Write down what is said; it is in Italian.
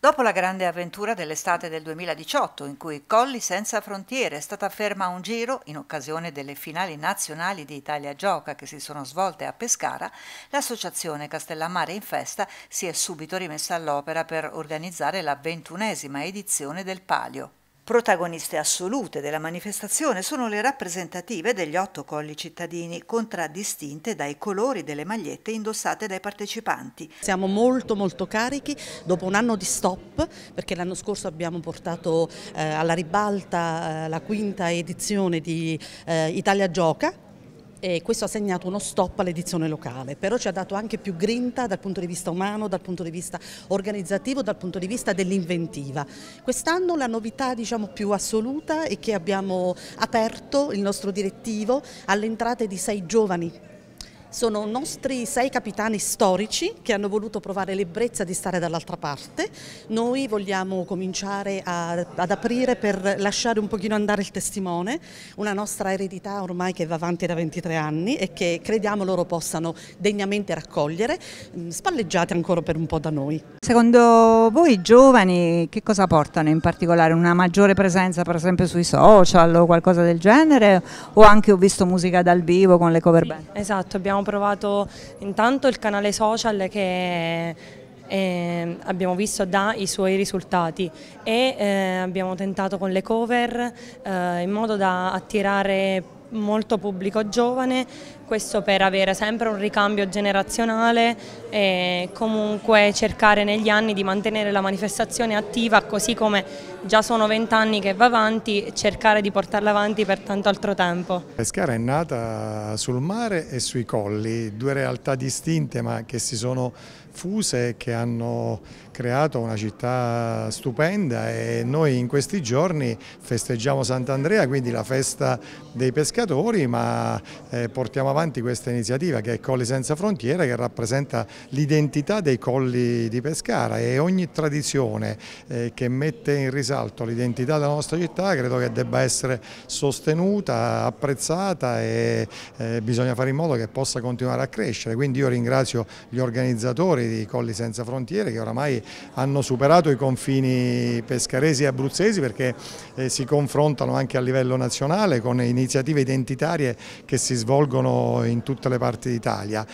Dopo la grande avventura dell'estate del 2018, in cui Colli Senza Frontiere è stata ferma a un giro in occasione delle finali nazionali di Italia Gioca che si sono svolte a Pescara, l'associazione Castellammare in Festa si è subito rimessa all'opera per organizzare la ventunesima edizione del Palio. Protagoniste assolute della manifestazione sono le rappresentative degli otto colli cittadini, contraddistinte dai colori delle magliette indossate dai partecipanti. Siamo molto molto carichi dopo un anno di stop, perché l'anno scorso abbiamo portato eh, alla ribalta eh, la quinta edizione di eh, Italia Gioca, e questo ha segnato uno stop all'edizione locale, però ci ha dato anche più grinta dal punto di vista umano, dal punto di vista organizzativo, dal punto di vista dell'inventiva. Quest'anno la novità diciamo, più assoluta è che abbiamo aperto il nostro direttivo alle entrate di sei giovani sono nostri sei capitani storici che hanno voluto provare l'ebbrezza di stare dall'altra parte. Noi vogliamo cominciare a, ad aprire per lasciare un pochino andare il testimone, una nostra eredità ormai che va avanti da 23 anni e che crediamo loro possano degnamente raccogliere, mm, spalleggiate ancora per un po' da noi. Secondo voi giovani che cosa portano in particolare? Una maggiore presenza per esempio sui social o qualcosa del genere o anche ho visto musica dal vivo con le cover band? Esatto, abbiamo provato intanto il canale social che eh, abbiamo visto dà i suoi risultati e eh, abbiamo tentato con le cover eh, in modo da attirare molto pubblico giovane, questo per avere sempre un ricambio generazionale e comunque cercare negli anni di mantenere la manifestazione attiva così come già sono vent'anni che va avanti cercare di portarla avanti per tanto altro tempo. Pescara è nata sul mare e sui colli, due realtà distinte ma che si sono fuse e che hanno creato una città stupenda e noi in questi giorni festeggiamo Sant'Andrea, quindi la festa dei pescatori, ma eh, portiamo avanti questa iniziativa che è Colli Senza Frontiere che rappresenta l'identità dei colli di Pescara e ogni tradizione eh, che mette in risalto risalto l'identità della nostra città credo che debba essere sostenuta, apprezzata e eh, bisogna fare in modo che possa continuare a crescere. Quindi io ringrazio gli organizzatori di Colli Senza Frontiere che oramai hanno superato i confini pescaresi e abruzzesi perché eh, si confrontano anche a livello nazionale con iniziative identitarie che si svolgono in tutte le parti d'Italia